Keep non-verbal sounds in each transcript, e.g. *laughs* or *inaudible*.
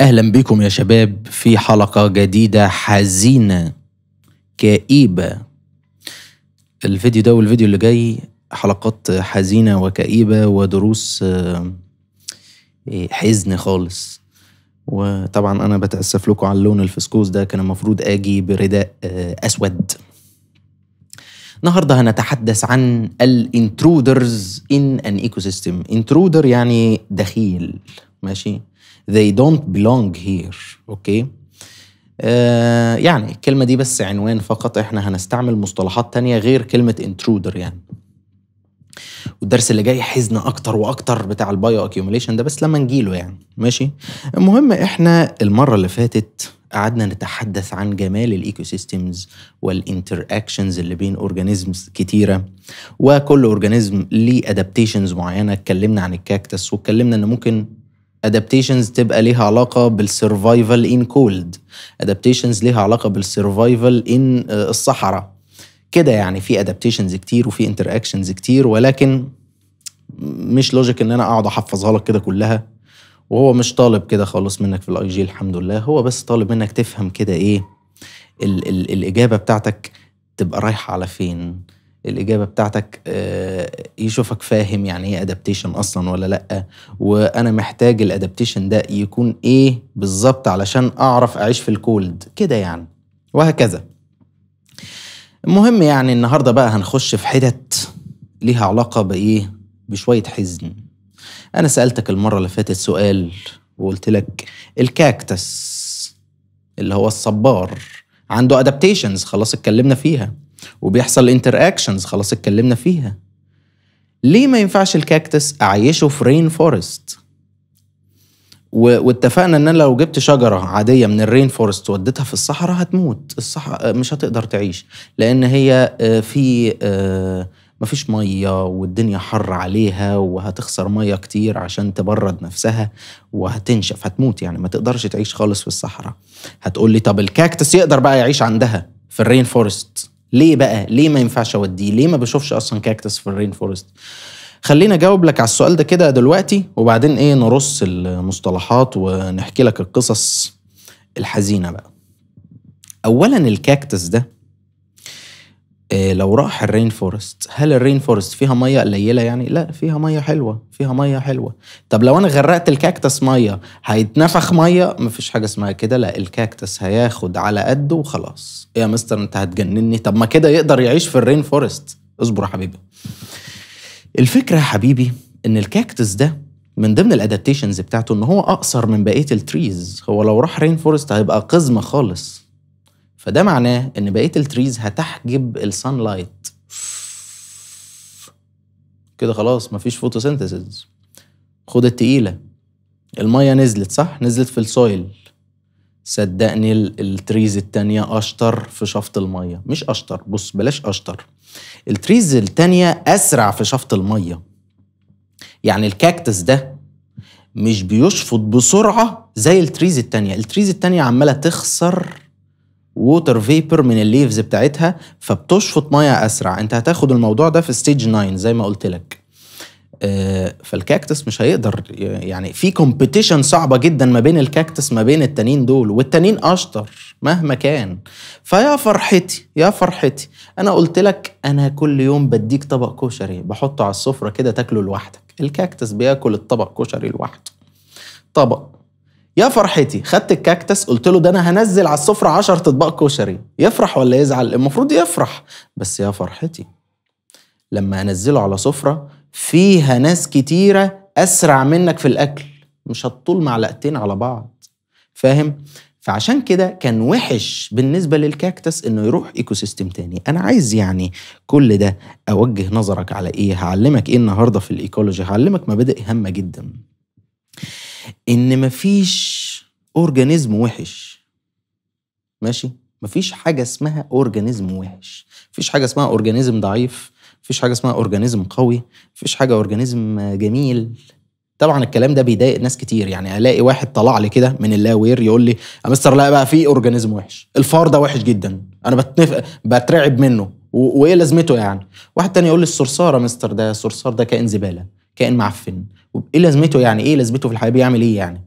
اهلا بكم يا شباب في حلقه جديده حزينه كئيبه الفيديو ده والفيديو اللي جاي حلقات حزينه وكئيبه ودروس آه، حزن خالص وطبعا انا بتاسف لكم على اللون الفسكوس ده كان المفروض اجي برداء آه، اسود النهارده هنتحدث عن الانترودرز ان ان ايكو سيستم انترودر يعني دخيل ماشي they don't belong here اوكي آه، يعني الكلمه دي بس عنوان فقط احنا هنستعمل مصطلحات تانية غير كلمه intruder يعني والدرس اللي جاي حزن اكتر واكتر بتاع البايو اكيوميليشن ده بس لما نجيله يعني ماشي المهم احنا المره اللي فاتت قعدنا نتحدث عن جمال الايكو سيستمز والانتر اكشنز اللي بين اورجانيزمز كتيره وكل اورجانيزم ليه ادابتيشنز معينه اتكلمنا عن الكاكتس واتكلمنا ان ممكن adaptations تبقى ليها علاقة بالسرفايفل ان كولد adaptations ليها علاقة بالسرفايفل ان آه، الصحراء كده يعني في adaptations كتير وفي interactions كتير ولكن مش لوجيك ان انا اقعد احفظها لك كده كلها وهو مش طالب كده خالص منك في الاي جي الحمد لله هو بس طالب منك تفهم كده ايه ال ال الاجابه بتاعتك تبقى رايحه على فين الاجابه بتاعتك آه، يشوفك فاهم يعني ايه ادابتيشن اصلا ولا لا وانا محتاج الادابتيشن ده يكون ايه بالظبط علشان اعرف اعيش في الكولد كده يعني وهكذا المهم يعني النهارده بقى هنخش في حتت ليها علاقه بايه بشويه حزن انا سالتك المره اللي فاتت سؤال وقلت لك الكاكتس اللي هو الصبار عنده ادابتيشنز خلاص اتكلمنا فيها وبيحصل انتر اكشنز خلاص اتكلمنا فيها ليه ما ينفعش الكاكتس اعيشه في رين فورست واتفقنا ان انا لو جبت شجره عاديه من الرين فورست وديتها في الصحراء هتموت الصحراء مش هتقدر تعيش لان هي آه، في آه، مفيش ميه والدنيا حر عليها وهتخسر ميه كتير عشان تبرد نفسها وهتنشف هتموت يعني ما تقدرش تعيش خالص في الصحراء هتقول لي طب الكاكتس يقدر بقى يعيش عندها في الرين فورست ليه بقى ليه ما ينفعش اوديه ليه ما بشوفش اصلا كاكتس في الرين فورست خلينا اجاوب لك على السؤال ده كده دلوقتي وبعدين ايه نرص المصطلحات ونحكي لك القصص الحزينه بقى اولا الكاكتس ده آه، لو راح الرين فورست هل الرين فورست فيها ميه قليله يعني لا فيها ميه حلوه فيها ميه حلوه طب لو انا غرقت الكاكتس ميه هيتنفخ ميه مفيش حاجه اسمها كده لا الكاكتس هياخد على قده وخلاص إيه يا مستر انت هتجنني طب ما كده يقدر يعيش في الرين فورست اصبر يا حبيبي الفكره يا حبيبي ان الكاكتس ده من ضمن الادابتيشنز بتاعته ان هو اقصر من بقيه التريز هو لو راح رين فورست هيبقى قزمه خالص فده معناه ان بقيه التريز هتحجب السان لايت كده خلاص مفيش فوتوسينثيسز خد التقيله الميه نزلت صح نزلت في السويل صدقني التريز التانية أشطر في شفط المية مش أشطر بص بلاش أشطر التريز التانية أسرع في شفط المية يعني الكاكتس ده مش بيشفط بسرعة زي التريز التانية التريز التانية عمالة تخسر ووتر فيبر من الليفز بتاعتها فبتشفط ميه اسرع انت هتاخد الموضوع ده في ستيج 9 زي ما قلت لك آه، فالكاكتس مش هيقدر يعني في كومبيتيشن صعبه جدا ما بين الكاكتس ما بين التانيين دول والتانيين اشطر مهما كان فيا فرحتي يا فرحتي انا قلت لك انا كل يوم بديك طبق كشري بحطه على السفره كده تاكله لوحدك الكاكتس بياكل الطبق كشري لوحده طبق يا فرحتي خدت الكاكتس قلت له ده انا هنزل على السفره 10 اطباق كشري يفرح ولا يزعل المفروض يفرح بس يا فرحتي لما انزله على سفره فيها ناس كتيره اسرع منك في الاكل مش هتطول معلقتين على بعض فاهم فعشان كده كان وحش بالنسبه للكاكتس انه يروح ايكو سيستم تاني انا عايز يعني كل ده اوجه نظرك على ايه هعلمك ايه النهارده في الايكولوجي هعلمك مبادئ هامه جدا ان مفيش اورجانيزم وحش ماشي مفيش حاجه اسمها اورجانيزم وحش مفيش حاجه اسمها اورجانيزم ضعيف مفيش حاجه اسمها اورجانيزم قوي مفيش حاجه اورجانيزم جميل طبعا الكلام ده بيضايق ناس كتير يعني الاقي واحد طلع لي كده من اللاوير يقول لي يا مستر لا بقى في اورجانيزم وحش الفار ده وحش جدا انا بتنف... بترعب منه و... وايه لازمته يعني واحد تاني يقول لي الصرصار يا مستر ده الصرصار ده كائن زباله كائن معفن ايه لازمته يعني ايه لازمته في الحياه بيعمل ايه يعني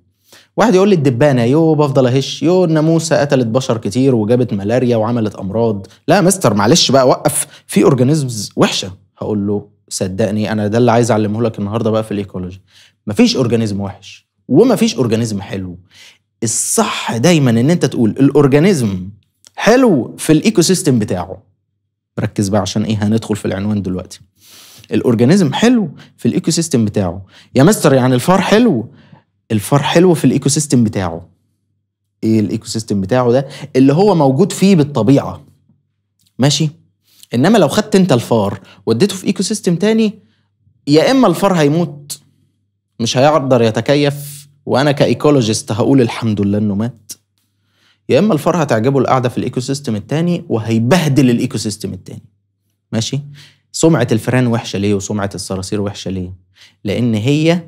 واحد يقول لي الدبانه يو بفضل اهش يو الناموسه قتلت بشر كتير وجابت ملاريا وعملت امراض لا مستر معلش بقى وقف في اورجانيزمز وحشه هقول له صدقني انا ده اللي عايز اعلمه لك النهارده بقى في الايكولوجي مفيش اورجانيزم وحش ومفيش اورجانيزم حلو الصح دايما ان انت تقول الاورجانيزم حلو في الايكو سيستم بتاعه ركز بقى عشان ايه هندخل في العنوان دلوقتي الاورجانيزم حلو في الايكو سيستم بتاعه يا مستر يعني الفار حلو الفار حلو في الايكو سيستم بتاعه ايه الايكو سيستم بتاعه ده اللي هو موجود فيه بالطبيعه ماشي انما لو خدت انت الفار وديته في ايكو سيستم تاني يا اما الفار هيموت مش هيقدر يتكيف وانا كايكولوجيست هقول الحمد لله انه مات يا اما الفار هتعجبه القعده في الايكو سيستم التاني وهيبهدل الايكو سيستم التاني ماشي سمعه الفئران وحشه ليه وسمعه الصراصير وحشه ليه لان هي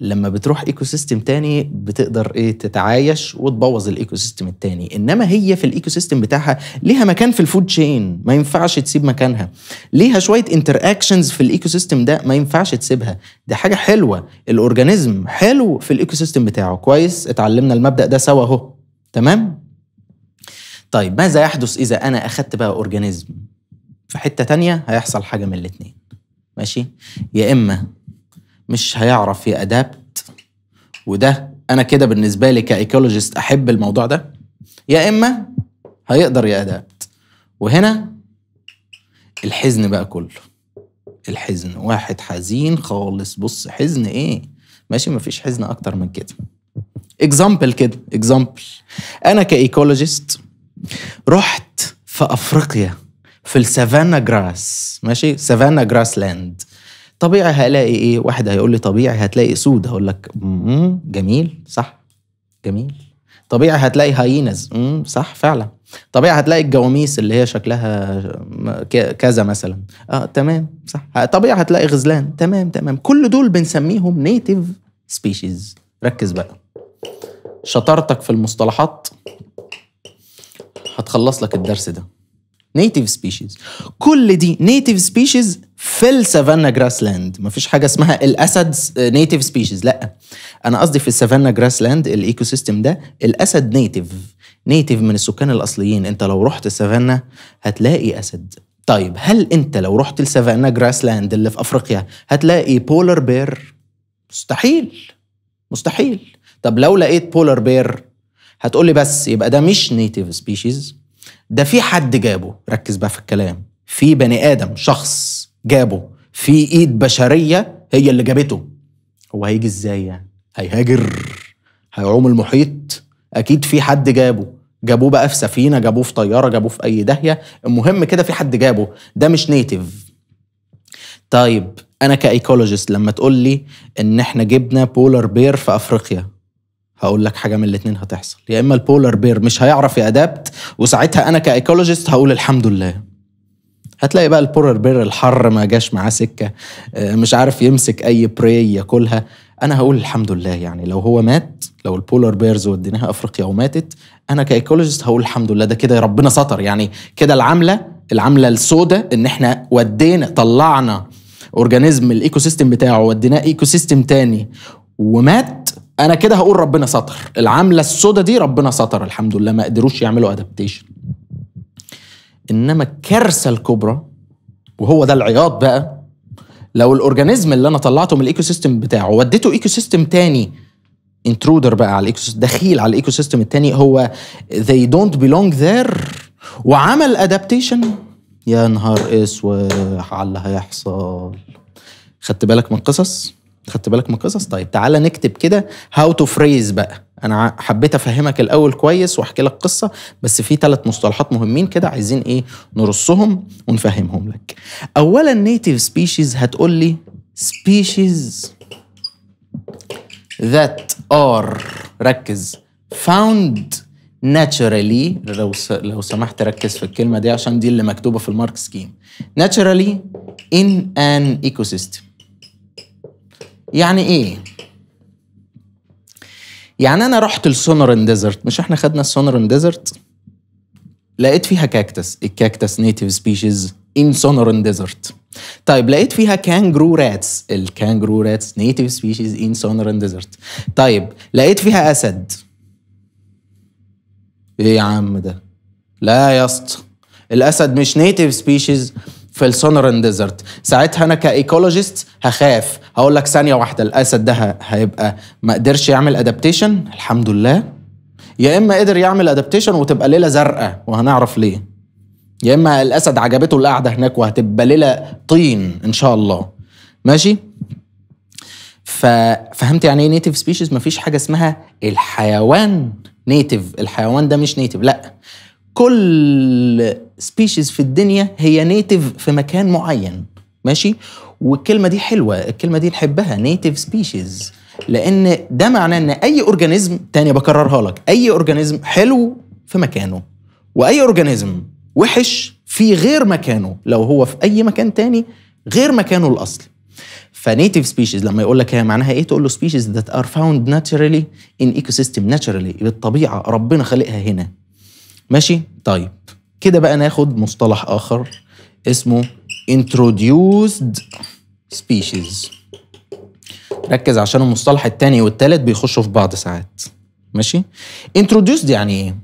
لما بتروح ايكو سيستم تاني بتقدر ايه تتعايش وتبوظ الايكو سيستم التاني انما هي في الايكو سيستم بتاعها ليها مكان في الفود تشين ما ينفعش تسيب مكانها ليها شويه انتر اكشنز في الايكو سيستم ده ما ينفعش تسيبها دي حاجه حلوه الاورجانيزم حلو في الايكو سيستم بتاعه كويس اتعلمنا المبدا ده سوا اهو تمام طيب ماذا يحدث اذا انا اخدت بقى اورجانيزم في حته تانية هيحصل حاجه من الاثنين ماشي يا اما مش هيعرف يادابت وده انا كده بالنسبه لي كايكولوجيست احب الموضوع ده يا اما هيقدر يادابت وهنا الحزن بقى كله الحزن واحد حزين خالص بص حزن ايه ماشي مفيش حزن اكتر من كده اكزامبل كده اكزامبل انا كايكولوجيست رحت في افريقيا في السافانا جراس ماشي سافانا جراس لاند طبيعي هلاقي ايه واحد هيقول لي طبيعي هتلاقي اسود هقول لك جميل صح جميل طبيعي هتلاقي هاينز صح فعلا طبيعي هتلاقي الجواميس اللي هي شكلها كذا مثلا اه تمام صح طبيعي هتلاقي غزلان تمام تمام كل دول بنسميهم نيتيف سبيشيز ركز بقى شطارتك في المصطلحات هتخلص لك الدرس ده نيتيف سبيشيز كل دي نيتيف سبيشيز في السافانا جراس لاند مفيش حاجه اسمها الاسد نيتيف سبيشيز لا انا قصدي في السافانا جراس لاند الايكو سيستم ده الاسد نيتيف نيتيف من السكان الاصليين انت لو رحت السافانا هتلاقي اسد طيب هل انت لو رحت السافانا جراس لاند اللي في افريقيا هتلاقي بولر بير مستحيل مستحيل طب لو لقيت بولر بير هتقولي بس يبقى ده مش نيتيف سبيشيز ده في حد جابه ركز بقى في الكلام في بني ادم شخص جابه في ايد بشريه هي اللي جابته هو هيجي ازاي يعني هيهاجر هيعوم المحيط اكيد في حد جابه جابوه بقى في سفينه جابوه في طياره جابوه في اي داهيه المهم كده في حد جابه ده مش نيتيف طيب انا كايكولوجيست لما تقول لي ان احنا جبنا بولار بير في افريقيا هقول لك حاجه من الاثنين هتحصل يا اما البولر بير مش هيعرف يادابت وساعتها انا كايكولوجيست هقول الحمد لله هتلاقي بقى البولر بير الحر ما جاش معاه سكه آه، مش عارف يمسك اي براي ياكلها انا هقول الحمد لله يعني لو هو مات لو البولر بيرز وديناها افريقيا وماتت انا كايكولوجيست هقول الحمد لله ده كده ربنا ستر يعني كده العمله العمله السوداء ان احنا ودينا طلعنا اورجانيزم الايكو سيستم بتاعه وديناه ايكو سيستم تاني ومات انا كده هقول ربنا سطر العامله السودة دي ربنا سطر الحمد لله ما قدروش يعملوا ادابتيشن انما الكارثه الكبرى وهو ده العياط بقى لو الاورجانيزم اللي انا طلعته من الايكو سيستم بتاعه وديته ايكو سيستم تاني انترودر بقى على الايكو سيستم دخيل على الايكو سيستم التاني هو they don't belong there وعمل ادابتيشن يا نهار اسود على اللي هيحصل خدت بالك من قصص خدت بالك من القصص طيب تعالى نكتب كده هاو تو فريز بقى انا حبيت افهمك الاول كويس واحكي لك قصه بس في ثلاث مصطلحات مهمين كده عايزين ايه نرصهم ونفهمهم لك اولا نيتيف سبيشيز هتقول لي سبيشيز ذات ار ركز فاوند naturally لو لو سمحت ركز في الكلمه دي عشان دي اللي مكتوبه في المارك سكيم naturally in an ecosystem يعني ايه؟ يعني انا رحت السونورن ديزرت مش احنا خدنا السونورن ديزرت؟ لقيت فيها كاكتس الكاكتس نيتيف سبيشيز ان سونورن ديزرت طيب لقيت فيها كانجرو راتس الكانجرو راتس نيتيف سبيشيز ان سونورن ديزرت طيب لقيت فيها اسد ايه يا عم ده لا يا اسطى الاسد مش نيتيف سبيشيز في السونرن ديزرت ساعتها انا كايكولوجيست هخاف هقول لك ثانيه واحده الاسد ده هيبقى ما قدرش يعمل ادابتيشن الحمد لله يا اما قدر يعمل ادابتيشن وتبقى ليله زرقاء وهنعرف ليه يا اما الاسد عجبته القعده هناك وهتبقى ليله طين ان شاء الله ماشي ففهمت يعني ايه نيتيف سبيشيز مفيش حاجه اسمها الحيوان نيتيف الحيوان ده مش نيتيف لا كل سبيشيز في الدنيا هي نيتف في مكان معين ماشي والكلمه دي حلوه الكلمه دي نحبها نيتف سبيشيز لان ده معناه ان اي اورجانيزم تاني بكررها لك اي اورجانيزم حلو في مكانه واي اورجانيزم وحش في غير مكانه لو هو في اي مكان تاني غير مكانه الاصلي فنيتيف سبيشيز لما يقول لك هي معناها ايه تقول له سبيشيز ذات ار فاوند ناتشرالي ان ايكو سيستم ناتشرالي بالطبيعه ربنا خلقها هنا ماشي طيب كده بقى ناخد مصطلح آخر اسمه introduced species ركز عشان المصطلح التاني والتالت بيخشوا في بعض ساعات ماشي introduced يعني ايه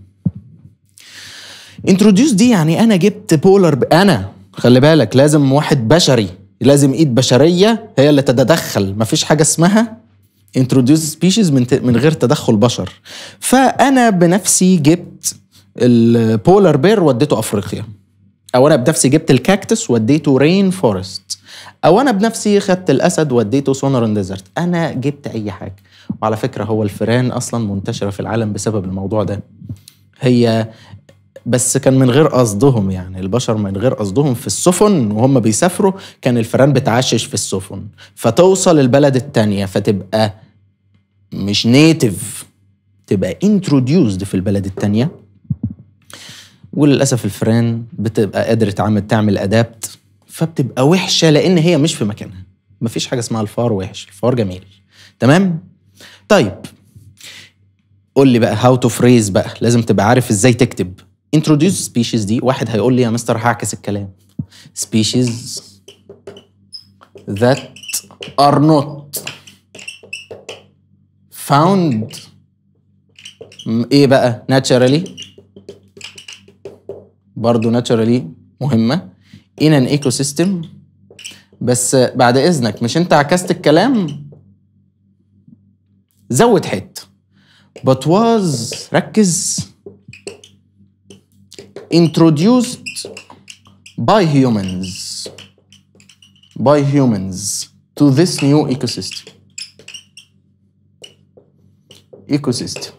introduced دي يعني انا جبت بولر ب... انا خلي بالك لازم واحد بشري لازم ايد بشريه هي اللي تتدخل مفيش حاجه اسمها introduced species من من غير تدخل بشر فانا بنفسي جبت البولار بير وديته افريقيا او انا بنفسي جبت الكاكتس وديته رين فورست او انا بنفسي خدت الاسد وديته سونرن ديزرت انا جبت اي حاجه وعلى فكره هو الفيران اصلا منتشره في العالم بسبب الموضوع ده هي بس كان من غير قصدهم يعني البشر من غير قصدهم في السفن وهم بيسافروا كان الفيران بتعشش في السفن فتوصل البلد التانية فتبقى مش نيتف تبقى انتروديوزد في البلد التانية وللاسف الفران بتبقى قادره تعمل تعمل ادابت فبتبقى وحشه لان هي مش في مكانها مفيش حاجه اسمها الفار وحش الفار جميل تمام طيب قول لي بقى هاو تو فريز بقى لازم تبقى عارف ازاي تكتب انتروديوس سبيشيز دي واحد هيقول لي يا مستر هعكس الكلام سبيشيز ذات ار نوت فاوند ايه بقى ناتشرالي برضه ناتشرالي مهمه ان ان ايكو سيستم بس بعد اذنك مش انت عكست الكلام زود حته but was ركز introduced by humans by humans to this new ecosystem ecosystem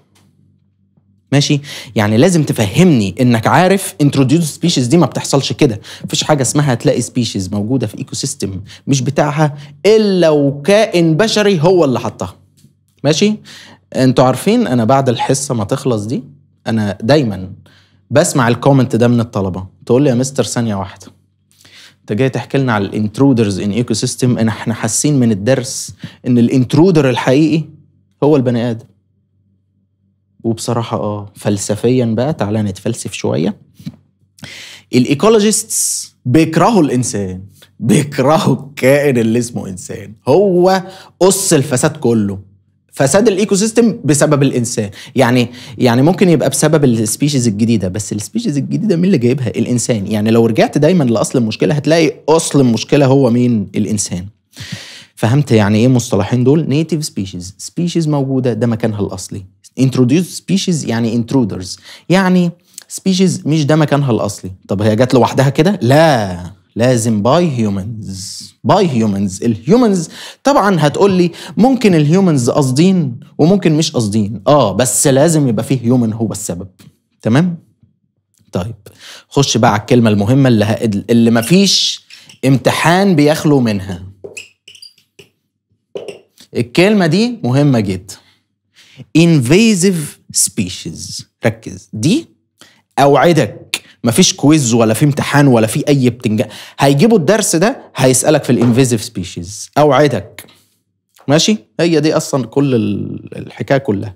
ماشي يعني لازم تفهمني انك عارف انتروديوس سبيشيز دي ما بتحصلش كده مفيش حاجه اسمها تلاقي سبيشيز موجوده في ايكو سيستم مش بتاعها الا وكائن بشري هو اللي حطها ماشي انتوا عارفين انا بعد الحصه ما تخلص دي انا دايما بسمع الكومنت ده من الطلبه تقول لي يا مستر ثانيه واحده انت جاي تحكي لنا على الانترودرز ان ايكو سيستم احنا حاسين من الدرس ان الانترودر الحقيقي هو البني ادم وبصراحه اه فلسفيا بقى تعالى نتفلسف شويه الايكولوجيستس بيكرهوا الانسان بيكرهوا الكائن اللي اسمه انسان هو قص الفساد كله فساد الايكو سيستم بسبب الانسان يعني يعني ممكن يبقى بسبب السبيشيز الجديده بس السبيشيز الجديده مين اللي جايبها الانسان يعني لو رجعت دايما لاصل المشكله هتلاقي اصل المشكله هو مين الانسان فهمت يعني ايه المصطلحين دول نيتيف سبيشيز سبيشيز موجوده ده مكانها الاصلي introduced species يعني intruders يعني species مش ده مكانها الاصلي طب هي جت لوحدها كده لا لازم باي هيومنز باي هيومنز الهيومنز طبعا هتقول لي ممكن الهيومنز قاصدين وممكن مش قاصدين اه بس لازم يبقى فيه هيومن هو السبب تمام طيب خش بقى على الكلمه المهمه اللي ه... اللي مفيش امتحان بيخلو منها الكلمه دي مهمه جدا invasive species ركز دي اوعدك مفيش كويز ولا في امتحان ولا في اي بتنج هيجيبوا الدرس ده هيسالك في الانفيزيف سبيشيز اوعدك ماشي هي دي اصلا كل الحكايه كلها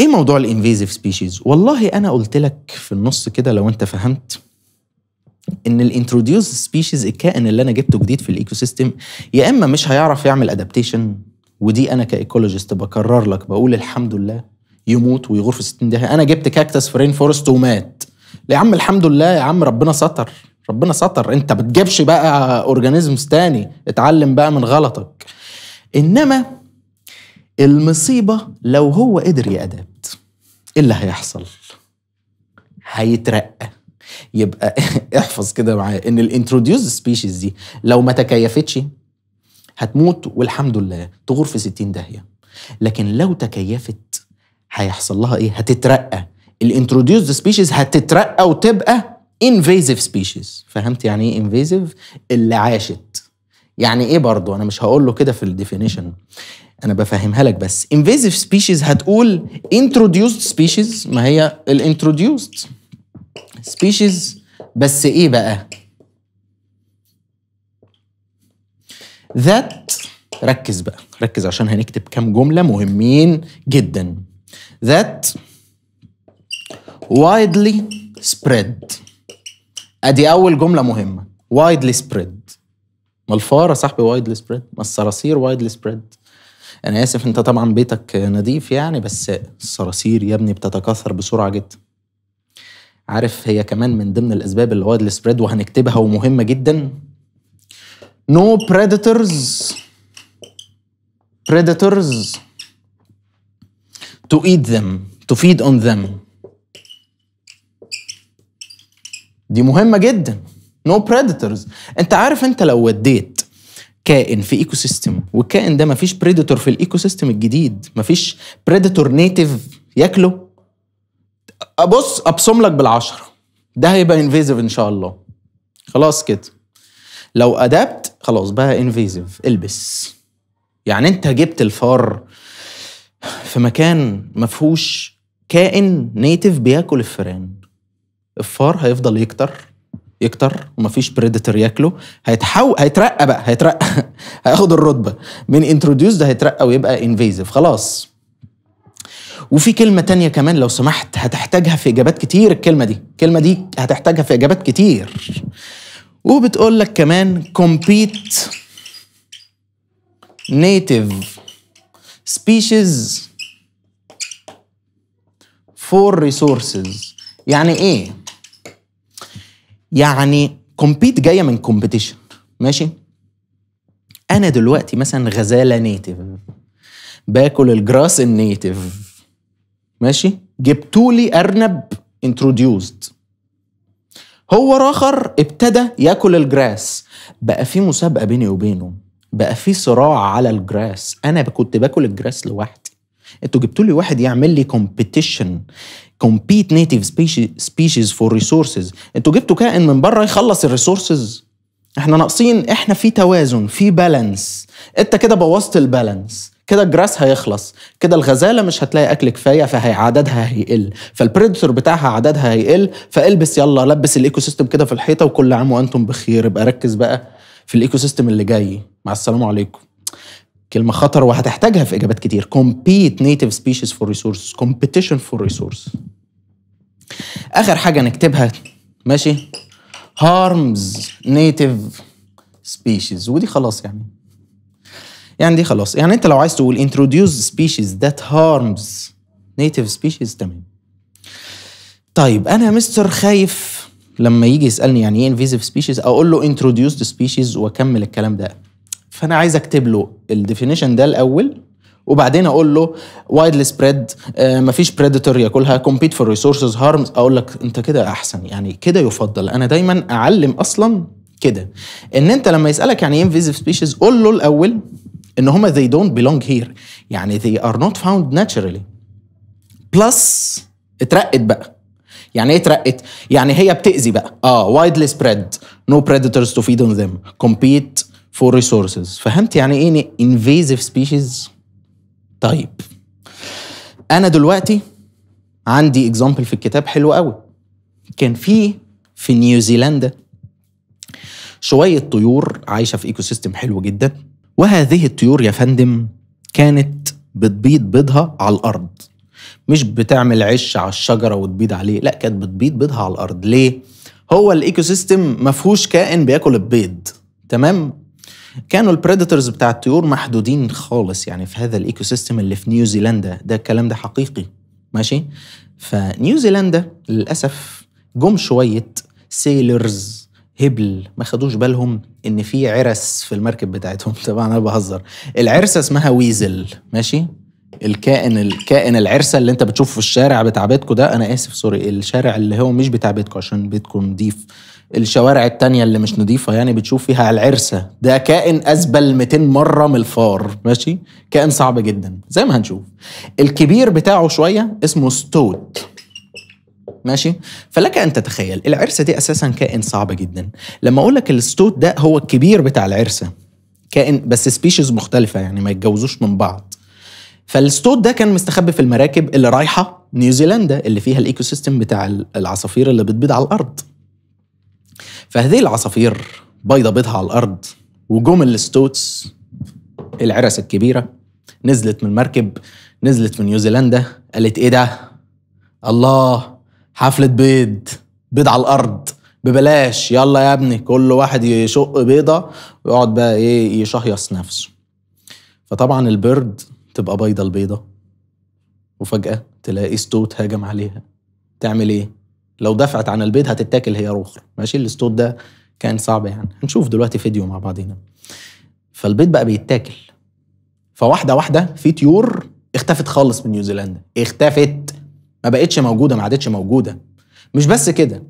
ايه موضوع الانفيزيف سبيشيز والله انا قلت لك في النص كده لو انت فهمت ان الانتروديوس سبيشيز الكائن اللي انا جبته جديد في الايكو سيستم يا اما مش هيعرف يعمل ادابتيشن ودي انا كايكولوجيست بكرر لك بقول الحمد لله يموت ويغور في 60 دقيقه انا جبت كاكتس في رين فورست ومات يا عم الحمد لله يا عم ربنا ستر ربنا ستر انت بتجيبش بقى اورجانيزمز تاني اتعلم بقى من غلطك انما المصيبه لو هو قدر يأدبت ايه اللي هيحصل هيترقى يبقى *laughs* احفظ كده معايا ان الانتروديوز سبيشيز دي لو ما تكيفتش هتموت والحمد لله تغور في 60 داهيه لكن لو تكيفت هيحصل لها ايه هتترقى الانتروديوس سبيشيز هتترقى وتبقى انفيزيف سبيشيز فهمت يعني ايه انفيزيف اللي عاشت يعني ايه برضه انا مش هقول له كده في الديفينيشن انا بفهمها لك بس انفيزيف سبيشيز هتقول انتروديوسد سبيشيز ما هي الانتروديوسد سبيشيز بس ايه بقى that ركز بقى ركز عشان هنكتب كام جملة مهمين جدا that widely spread ادي اول جملة مهمة widely spread ما الفارة صاحبي widely spread ما الصراصير widely spread انا اسف انت طبعا بيتك نظيف يعني بس الصراصير يا ابني بتتكاثر بسرعة جدا عارف هي كمان من ضمن الاسباب اللي وايدلي سبريد وهنكتبها ومهمة جدا No predators predators to eat them to feed on them دي مهمة جدا no predators انت عارف انت لو وديت كائن في ايكو سيستم والكائن ده مفيش بريدتور في الايكو سيستم الجديد مفيش بريدتور نيتيف ياكله ابص ابصم لك بالعشره ده هيبقى انفيزيف ان شاء الله خلاص كده لو ادابت خلاص بقى انفيزيف البس يعني انت جبت الفار في مكان ما فيهوش كائن نيتف بياكل الفئران الفار هيفضل يكتر يكتر ومفيش بريدتور ياكله هيتحول هيترقى بقى هيترقى *laughs* هياخد الرتبه من انتروديوس ده هيترقى ويبقى انفيزيف خلاص وفي كلمة تانية كمان لو سمحت هتحتاجها في إجابات كتير الكلمة دي الكلمة دي هتحتاجها في إجابات كتير وبتقول لك كمان compete native species for resources يعني ايه يعني compete جايه من competition ماشي انا دلوقتي مثلا غزاله نيتف باكل الجراس النيتف ماشي جبتولي ارنب انتروديوزد هو راخر ابتدى ياكل الجراس بقى في مسابقه بيني وبينه بقى في صراع على الجراس انا كنت باكل الجراس لوحدي انتوا جبتوا لي واحد يعمل لي كومبيتيشن كومبيت نيتيف سبيشيز فور ريسورسز انتوا جبتوا كائن من بره يخلص الريسورسز احنا ناقصين احنا في توازن في بالانس انت كده بوظت البالانس كده الجراس هيخلص كده الغزاله مش هتلاقي اكل كفايه فهي عددها هيقل فالبريدتور بتاعها عددها هيقل فالبس يلا لبس الايكو سيستم كده في الحيطه وكل عام وانتم بخير ابقى ركز بقى في الايكو سيستم اللي جاي مع السلامه عليكم كلمه خطر وهتحتاجها في اجابات كتير compete native species for resources competition for resources اخر حاجه نكتبها ماشي harms native species ودي خلاص يعني يعني دي خلاص يعني انت لو عايز تقول introduce species that harms native species تمام طيب انا مستر خايف لما يجي يسالني يعني ايه invasive species اقول له introduce the species واكمل الكلام ده فانا عايز اكتب له الديفينيشن ده الاول وبعدين اقول له وايدلي آه، سبريد مفيش بريدتور ياكلها كومبيت فور ريسورسز هارمز اقول لك انت كده احسن يعني كده يفضل انا دايما اعلم اصلا كده ان انت لما يسالك يعني ايه انفيزيف سبيشيز قول له الاول ان هم they don't belong here يعني they are not found naturally plus اترقت بقى يعني ايه اترقت؟ يعني هي بتأذي بقى اه widely spread no predators to feed on them compete for resources فهمت يعني ايه invasive species؟ طيب انا دلوقتي عندي اكزامبل في الكتاب حلو قوي كان في في نيوزيلندا شويه طيور عايشه في ايكو سيستم حلو جدا وهذه الطيور يا فندم كانت بتبيض بيضها على الارض مش بتعمل عش على الشجره وتبيض عليه لا كانت بتبيض بيضها على الارض ليه هو الايكو سيستم ما فيهوش كائن بياكل البيض تمام كانوا البريدترز بتاع الطيور محدودين خالص يعني في هذا الايكو سيستم اللي في نيوزيلندا ده الكلام ده حقيقي ماشي فنيوزيلندا للاسف جم شويه سيلرز هبل ما خدوش بالهم ان في عرس في المركب بتاعتهم *laughs* طبعا انا بهزر العرسه اسمها ويزل ماشي الكائن الكائن العرسه اللي انت بتشوفه في الشارع بتاع بيتكم ده انا اسف سوري الشارع اللي هو مش بتاع بيتكم عشان بيتكم نضيف الشوارع التانية اللي مش نضيفة يعني بتشوف فيها العرسة ده كائن أزبل 200 مرة من الفار ماشي كائن صعب جدا زي ما هنشوف الكبير بتاعه شوية اسمه ستوت ماشي فلك ان تتخيل العرسه دي اساسا كائن صعب جدا لما اقول لك الستوت ده هو الكبير بتاع العرسه كائن بس سبيشيز مختلفه يعني ما يتجوزوش من بعض فالستوت ده كان مستخبي في المراكب اللي رايحه نيوزيلندا اللي فيها الايكو سيستم بتاع العصافير اللي بتبيض على الارض فهذه العصافير بيضه بيضها على الارض وجم الستوتس العرس الكبيره نزلت من المركب نزلت من نيوزيلندا قالت ايه ده الله حفلة بيض بيض على الأرض ببلاش يلا يا ابني كل واحد يشق بيضة ويقعد بقى إيه يشهيص نفسه فطبعا البرد تبقى بيضة البيضة وفجأة تلاقي ستوت هاجم عليها تعمل إيه؟ لو دفعت عن البيض هتتاكل هي روخر ماشي الستوت ده كان صعب يعني هنشوف دلوقتي فيديو مع بعضينا فالبيض بقى بيتاكل فواحده واحده في طيور اختفت خالص من نيوزيلندا اختفت ما بقتش موجوده ما عادتش موجوده مش بس كده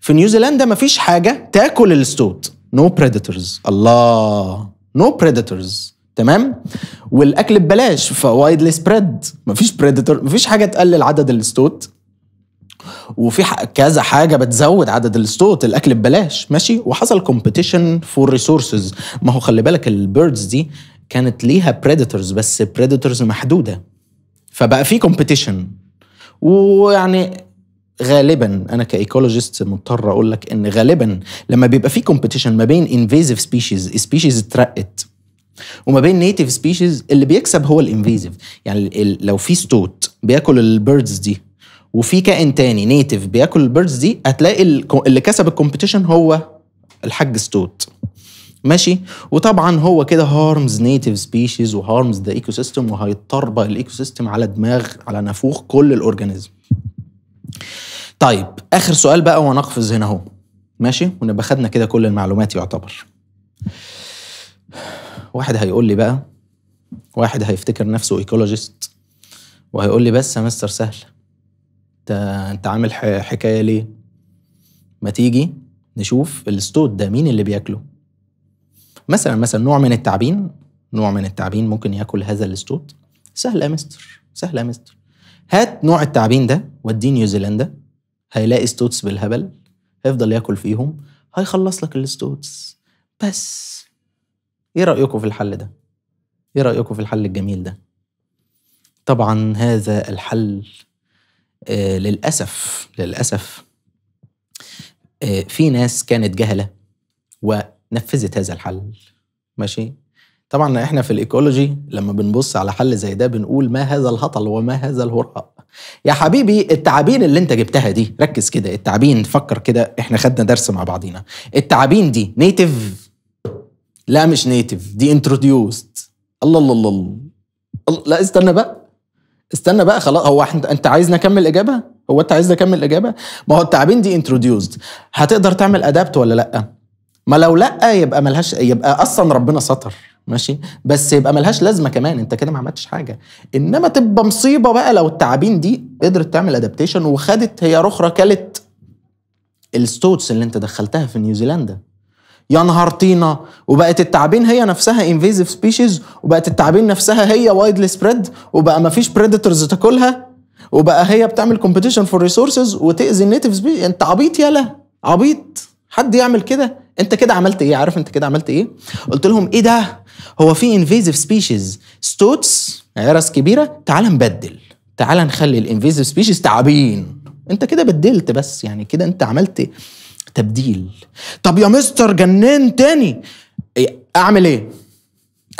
في نيوزيلندا ما فيش حاجه تاكل الستوت نو no بريدتورز الله نو no بريدتورز تمام والاكل ببلاش فوايدلي سبريد مفيش بريدتور مفيش حاجه تقلل عدد الستوت وفي كذا حاجه بتزود عدد الستوت الاكل ببلاش ماشي وحصل كومبيتيشن فور ريسورسز ما هو خلي بالك البيردز دي كانت ليها بريدتورز بس بريدتورز محدوده فبقى في كومبيتيشن ويعني غالبا انا كايكولوجيست مضطر اقول لك ان غالبا لما بيبقى في كومبيتيشن ما بين انفيزيف سبيشيز سبيشيز اترقت وما بين نيتيف سبيشيز اللي بيكسب هو الانفيزيف يعني لو في ستوت بياكل البيردز دي وفي كائن تاني نيتيف بياكل البيردز دي هتلاقي اللي كسب الكومبيتيشن هو الحاج ستوت ماشي وطبعا هو كده هارمز نيتيف سبيشيز وهارمز ذا ايكو سيستم وهيضطر بقى الايكو سيستم على دماغ على نافوخ كل الاورجانيزم طيب اخر سؤال بقى ونقفز هنا اهو ماشي ونبقى خدنا كده كل المعلومات يعتبر واحد هيقول لي بقى واحد هيفتكر نفسه ايكولوجيست وهيقول لي بس يا مستر سهل انت انت عامل حكايه ليه ما تيجي نشوف الستود ده مين اللي بياكله مثلا مثلا نوع من التعبين نوع من التعبين ممكن ياكل هذا الاستوت سهله يا مستر سهله يا مستر هات نوع التعبين ده وديه نيوزيلندا هيلاقي ستوتس بالهبل هيفضل ياكل فيهم هيخلص لك الستوتس بس ايه رايكم في الحل ده ايه رايكم في الحل الجميل ده طبعا هذا الحل آه للاسف للاسف آه في ناس كانت جهله و نفذت هذا الحل ماشي طبعا احنا في الايكولوجي لما بنبص على حل زي ده بنقول ما هذا الهطل وما هذا الهراء يا حبيبي التعابين اللي انت جبتها دي ركز كده التعابين فكر كده احنا خدنا درس مع بعضينا التعابين دي نيتف لا مش نيتف دي انتروديوست الله الله الله, الله. لا استنى بقى استنى بقى خلاص هو انت عايزني اكمل اجابه هو انت عايزني اكمل اجابه ما هو التعابين دي انتروديوست هتقدر تعمل ادابت ولا لا ما لو لا يبقى ملهاش يبقى اصلا ربنا ستر ماشي بس يبقى ملهاش لازمه كمان انت كده ما عملتش حاجه انما تبقى مصيبه بقى لو التعابين دي قدرت تعمل ادابتيشن وخدت هي رخره كلت الستوتس اللي انت دخلتها في نيوزيلندا يا نهار طينه وبقت التعابين هي نفسها انفيزيف سبيشيز وبقت التعابين نفسها هي وايدلي سبريد وبقى ما فيش بريدتورز تاكلها وبقى هي بتعمل كومبيتيشن فور ريسورسز وتاذي النيتيف سبيشيز انت عبيط يالا عبيط حد يعمل كده انت كده عملت ايه عارف انت كده عملت ايه قلت لهم ايه ده هو في انفيزيف سبيشيز ستوتس عرس كبيره تعال نبدل تعال نخلي الانفيزيف سبيشيز تعابين انت كده بدلت بس يعني كده انت عملت تبديل طب يا مستر جنان تاني إيه، اعمل ايه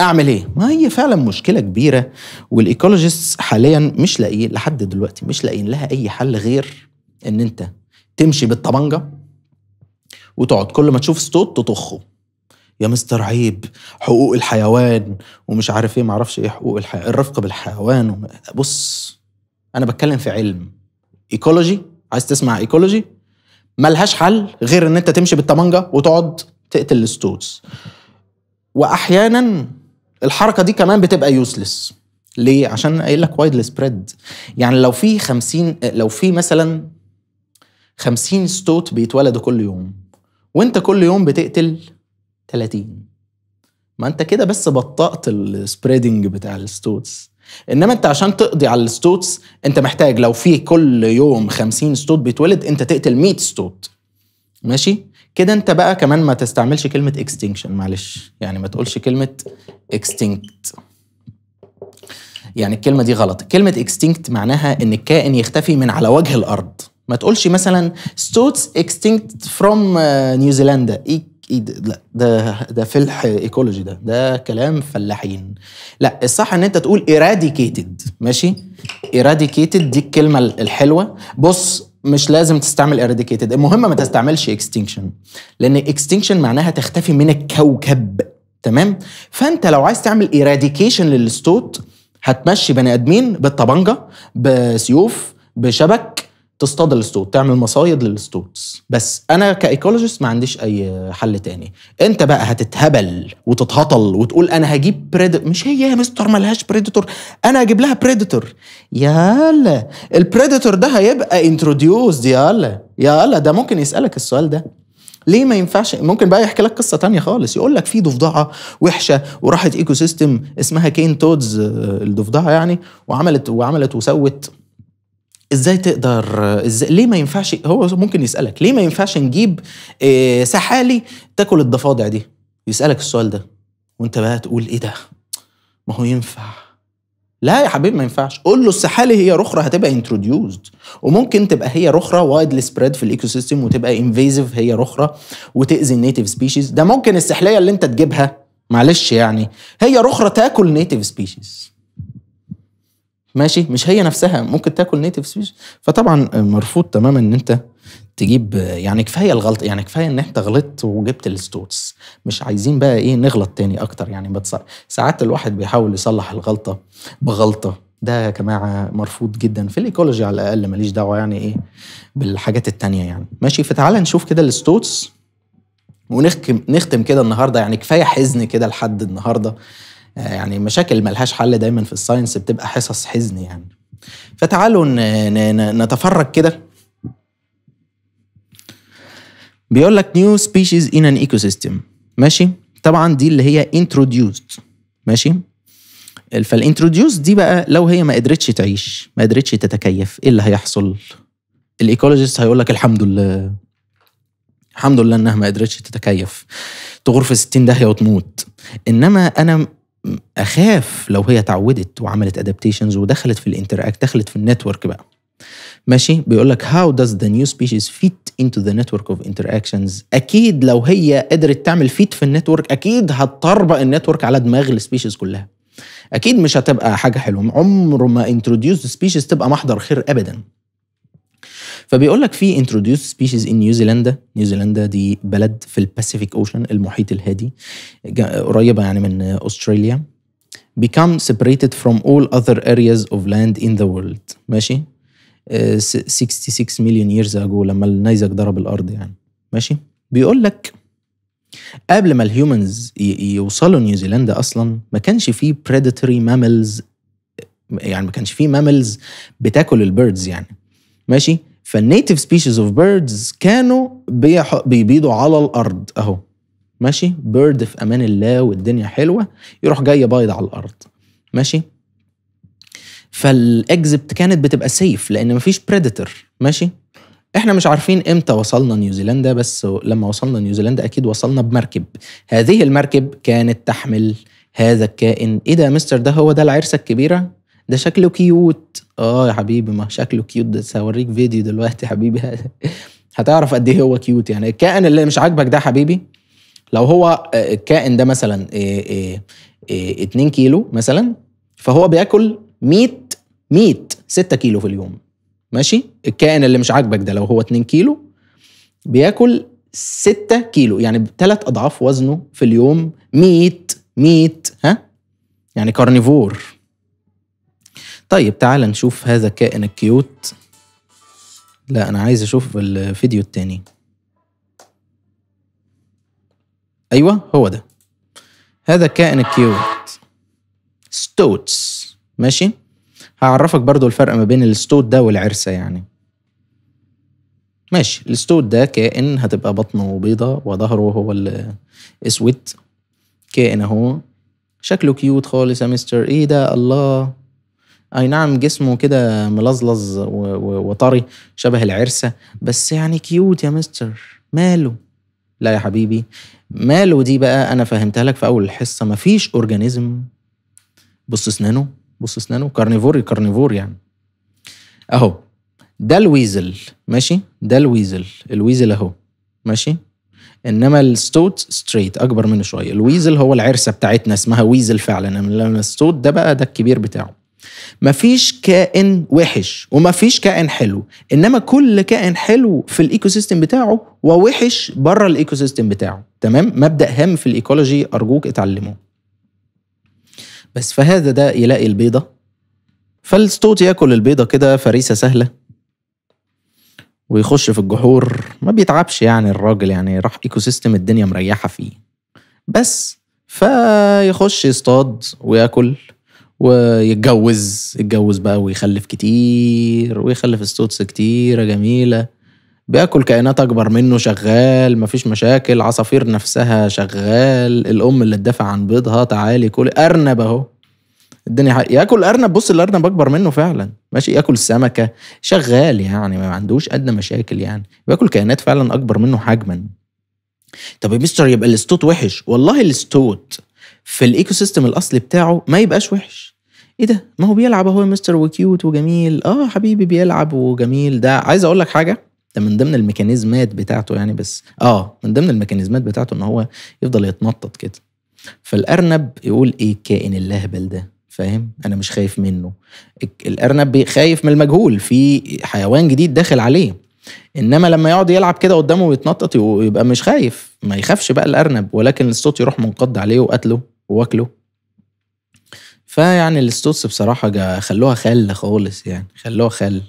اعمل ايه ما هي فعلا مشكله كبيره والايكولوجيست حاليا مش لاقيين لحد دلوقتي مش لاقيين لها اي حل غير ان انت تمشي بالطبنجه وتقعد كل ما تشوف ستوت تطخه يا مستر عيب حقوق الحيوان ومش عارف ايه معرفش ايه حقوق الحيوان الرفق بالحيوان وم... بص انا بتكلم في علم ايكولوجي عايز تسمع ايكولوجي ملهاش حل غير ان انت تمشي بالطمانجه وتقعد تقتل الستوتس واحيانا الحركه دي كمان بتبقى يوسلس ليه عشان قايل لك وايد سبريد يعني لو في 50 لو في مثلا 50 ستوت بيتولدوا كل يوم وانت كل يوم بتقتل 30 ما انت كده بس بطأت السبريدنج بتاع الستوتس انما انت عشان تقضي على الستوتس انت محتاج لو في كل يوم 50 ستوت بيتولد انت تقتل 100 ستوت ماشي كده انت بقى كمان ما تستعملش كلمه extinction معلش يعني ما تقولش كلمه extinct يعني الكلمه دي غلط كلمه extinct معناها ان الكائن يختفي من على وجه الارض ما تقولش مثلا ستوتس اكستينكت فروم نيوزيلندا لا ده ده فلح ايكولوجي ده ده كلام فلاحين لا الصح ان انت تقول ايراديكيتد ماشي ايراديكيتد دي الكلمه الحلوه بص مش لازم تستعمل ايراديكيتد المهم ما تستعملش اكستنكشن لان اكستنكشن معناها تختفي من الكوكب تمام فانت لو عايز تعمل ايراديكيشن للستوت هتمشي بني ادمين بالطبنجه بسيوف بشبك تصطاد الستوت تعمل مصايد للستوتس بس انا كايكولوجيست ما عنديش اي حل تاني انت بقى هتتهبل وتتهطل وتقول انا هجيب بريدتور مش هي يا مستر ملهاش بريدتور انا هجيب لها بريدتور يالا البريدتور ده هيبقى انتروديوسد يالا يالا ده ممكن يسالك السؤال ده ليه ما ينفعش ممكن بقى يحكي لك قصه تانية خالص يقول لك في ضفدعه وحشه وراحت ايكو سيستم اسمها كين تودز آه، الضفدعه يعني وعملت وعملت وسوت ازاي تقدر إزاي ليه ما ينفعش هو ممكن يسالك ليه ما ينفعش نجيب آه، سحالي تاكل الضفادع دي يسالك السؤال ده وانت بقى تقول ايه ده ما هو ينفع لا يا حبيبي ما ينفعش قول له السحالي هي رخره هتبقى انتروديوزد وممكن تبقى هي رخره وايد سبريد في الايكو سيستم وتبقى انفيزيف هي رخره وتاذي النيتيف سبيشيز ده ممكن السحليه اللي انت تجيبها معلش يعني هي رخره تاكل نيتيف سبيشيز ماشي مش هي نفسها ممكن تاكل نيتف سبيش فطبعا مرفوض تماما ان انت تجيب يعني كفايه الغلط يعني كفايه ان انت غلطت وجبت الستوتس مش عايزين بقى ايه نغلط تاني اكتر يعني بتصار. ساعات الواحد بيحاول يصلح الغلطه بغلطه ده يا جماعه مرفوض جدا في الايكولوجي على الاقل ماليش دعوه يعني ايه بالحاجات التانية يعني ماشي فتعالى نشوف كده الستوتس ونختم نختم كده النهارده يعني كفايه حزن كده لحد النهارده آه، يعني مشاكل ملهاش حل دايما في الساينس بتبقى حصص حزن يعني فتعالوا نتفرج كده بيقول لك نيو سبيشيز ان ان ايكو سيستم ماشي طبعا دي اللي هي introduced ماشي فالانتروديوس دي بقى لو هي ما قدرتش تعيش ما قدرتش تتكيف ايه اللي هيحصل الايكولوجيست هيقول لك الحمد لله الحمد لله انها ما قدرتش تتكيف تغور في 60 داهيه وتموت انما انا اخاف لو هي اتعودت وعملت ادابتيشنز ودخلت في الانتراكت دخلت في النتورك بقى ماشي بيقول لك هاو داز ذا نيو سبيشيز فيت انتو ذا نتورك اوف انتراكشنز اكيد لو هي قدرت تعمل فيت في النتورك اكيد هتطربق النتورك على دماغ السبيشيز كلها اكيد مش هتبقى حاجه حلوه عمر ما انتروديوس سبيشيز تبقى محضر خير ابدا فبيقول لك في introduced species in نيوزيلندا نيوزيلندا دي بلد في الباسيفيك اوشن المحيط الهادي قريبه يعني من استراليا become separated from all other areas of land in the world ماشي 66 آه، مليون years ago لما النيزك ضرب الارض يعني ماشي بيقول لك قبل ما الهيومنز يوصلوا نيوزيلندا اصلا ما كانش فيه predatory ماملز يعني ما كانش فيه ماملز بتاكل البيردز يعني ماشي فالنيتيف سبيشيز اوف بيردز كانوا بيبيضوا على الارض اهو ماشي بيرد في امان الله والدنيا حلوه يروح جاي بايض على الارض ماشي فالاكزبت كانت بتبقى سيف لان مفيش بريدتر ماشي احنا مش عارفين امتى وصلنا نيوزيلندا بس لما وصلنا نيوزيلندا اكيد وصلنا بمركب هذه المركب كانت تحمل هذا الكائن ايه ده يا مستر ده هو ده العرسه الكبيره ده شكله كيوت اه يا حبيبي ما شكله كيوت ده هوريك فيديو دلوقتي يا حبيبي *laughs* هتعرف قد ايه هو كيوت يعني الكائن اللي مش عاجبك ده حبيبي لو هو آه، الكائن ده مثلا 2 آه، آه، كيلو مثلا فهو بياكل 100 100 6 كيلو في اليوم ماشي الكائن اللي مش عاجبك ده لو هو 2 كيلو بياكل 6 كيلو يعني ثلاث اضعاف وزنه في اليوم 100 100 ها يعني كارنيفور طيب تعال نشوف هذا الكائن الكيوت لا أنا عايز أشوف الفيديو التاني أيوة هو ده هذا الكائن الكيوت ستوتس ماشي هعرفك برضو الفرق ما بين الستوت ده والعرسة يعني ماشي الستوت ده كائن هتبقى بطنه بيضة وظهره هو الأسود كائن أهو شكله كيوت خالص يا مستر إيه ده الله اي نعم جسمه كده ملظلظ وطري شبه العرسه بس يعني كيوت يا مستر ماله لا يا حبيبي ماله دي بقى انا فهمتها لك في اول الحصه مفيش اورجانيزم بص اسنانه بص اسنانه كارنيفوري كارنيفور يعني اهو ده الويزل ماشي ده الويزل الويزل اهو ماشي انما الستوت ستريت اكبر منه شويه الويزل هو العرسه بتاعتنا اسمها ويزل فعلا انما الستوت ده بقى ده الكبير بتاعه مفيش كائن وحش ومفيش كائن حلو انما كل كائن حلو في الايكو سيستم بتاعه ووحش بره الايكو سيستم بتاعه تمام مبدا هام في الايكولوجي ارجوك اتعلموه بس فهذا ده يلاقي البيضه فالستوت ياكل البيضه كده فريسه سهله ويخش في الجحور ما بيتعبش يعني الراجل يعني راح ايكو سيستم الدنيا مريحه فيه بس فيخش يصطاد وياكل ويتجوز يتجوز بقى ويخلف كتير ويخلف ستوتس كتيرة جميلة بياكل كائنات أكبر منه شغال مفيش مشاكل عصافير نفسها شغال الأم اللي تدافع عن بيضها تعالي كل أرنب أهو الدنيا حق. ياكل أرنب بص الأرنب أكبر منه فعلا ماشي ياكل سمكة شغال يعني ما عندوش أدنى مشاكل يعني بياكل كائنات فعلا أكبر منه حجما طب يا مستر يبقى الاستوت وحش والله الاستوت في الايكو سيستم الاصلي بتاعه ما يبقاش وحش ايه ده ما هو بيلعب اهو يا مستر وكيوت وجميل اه حبيبي بيلعب وجميل ده عايز اقول لك حاجه ده من ضمن الميكانيزمات بتاعته يعني بس اه من ضمن الميكانيزمات بتاعته ان هو يفضل يتنطط كده فالارنب يقول ايه الكائن اللهبل ده فاهم انا مش خايف منه الارنب خايف من المجهول في حيوان جديد داخل عليه انما لما يقعد يلعب كده قدامه ويتنطط يبقى مش خايف ما يخافش بقى الارنب ولكن الصوت يروح منقض عليه وقتله واكله فيعني الستوتس بصراحه خلوها خل خالص يعني خلوها خل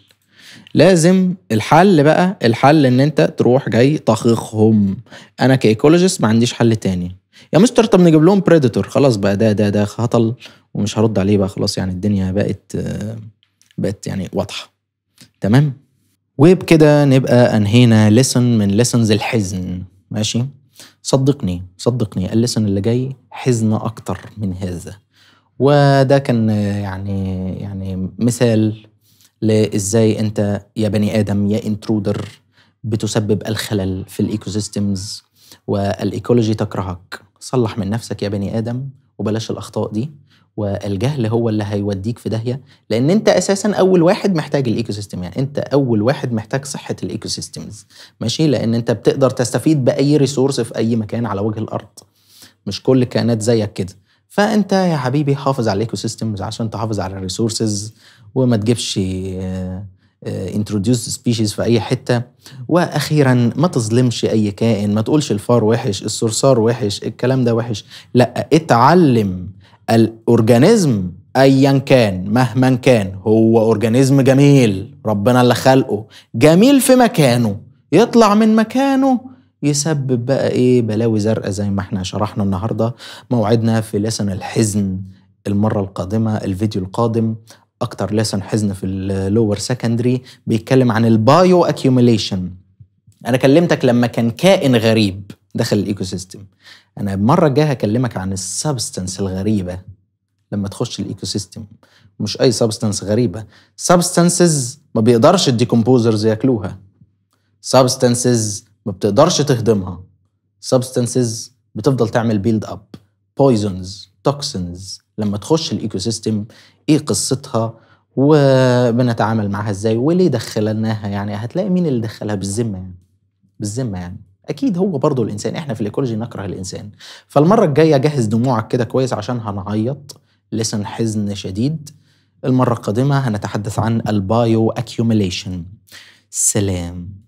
لازم الحل بقى الحل ان انت تروح جاي طخخهم انا كايكولوجيست ما عنديش حل تاني يا مستر طب نجيب لهم بريدتور خلاص بقى ده ده ده هطل ومش هرد عليه بقى خلاص يعني الدنيا بقت بقت يعني واضحه تمام وبكده نبقى انهينا ليسن من ليسنز الحزن ماشي صدقني صدقني الليسن اللي جاي حزن اكتر من هذا وده كان يعني يعني مثال لازاي انت يا بني ادم يا انترودر بتسبب الخلل في الايكو سيستمز والايكولوجي تكرهك صلح من نفسك يا بني ادم وبلاش الاخطاء دي والجهل هو اللي هيوديك في داهيه لان انت اساسا اول واحد محتاج الايكو سيستم يعني انت اول واحد محتاج صحه الايكو سيستمز ماشي لان انت بتقدر تستفيد باي ريسورس في اي مكان على وجه الارض مش كل الكائنات زيك كده فانت يا حبيبي حافظ على الايكو سيستمز عشان تحافظ على الريسورسز وما تجيبش انتروديوس آه، سبيشيز آه، في اي حته واخيرا ما تظلمش اي كائن ما تقولش الفار وحش الصرصار وحش الكلام ده وحش لا اتعلم الاورجانيزم ايا كان مهما كان هو اورجانيزم جميل ربنا اللي خلقه جميل في مكانه يطلع من مكانه يسبب بقى ايه بلاوي زرقاء زي ما احنا شرحنا النهارده موعدنا في لسن الحزن المره القادمه الفيديو القادم اكتر لسن حزن في اللور سكندري بيتكلم عن البايو اكيوميليشن انا كلمتك لما كان كائن غريب دخل الايكو سيستم انا المره الجايه هكلمك عن السبستنس الغريبه لما تخش الايكو سيستم مش اي سبستنس غريبه سبستنسز ما بيقدرش الديكومبوزرز ياكلوها سبستنسز ما بتقدرش تهضمها substances بتفضل تعمل بيلد اب poisons toxins لما تخش الايكو سيستم ايه قصتها وبنتعامل معاها ازاي وليه دخلناها يعني هتلاقي مين اللي دخلها بالذمه يعني بالذمه يعني اكيد هو برضه الانسان احنا في الايكولوجي نكره الانسان فالمره الجايه جهز دموعك كده كويس عشان هنعيط لسن حزن شديد المره القادمه هنتحدث عن البايو اكيوميليشن سلام